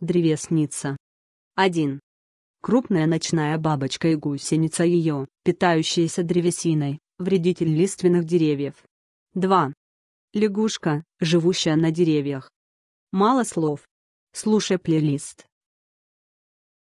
Древесница. 1. Крупная ночная бабочка и гусеница ее, питающаяся древесиной, вредитель лиственных деревьев. 2. Лягушка, живущая на деревьях. Мало слов. Слушай плейлист.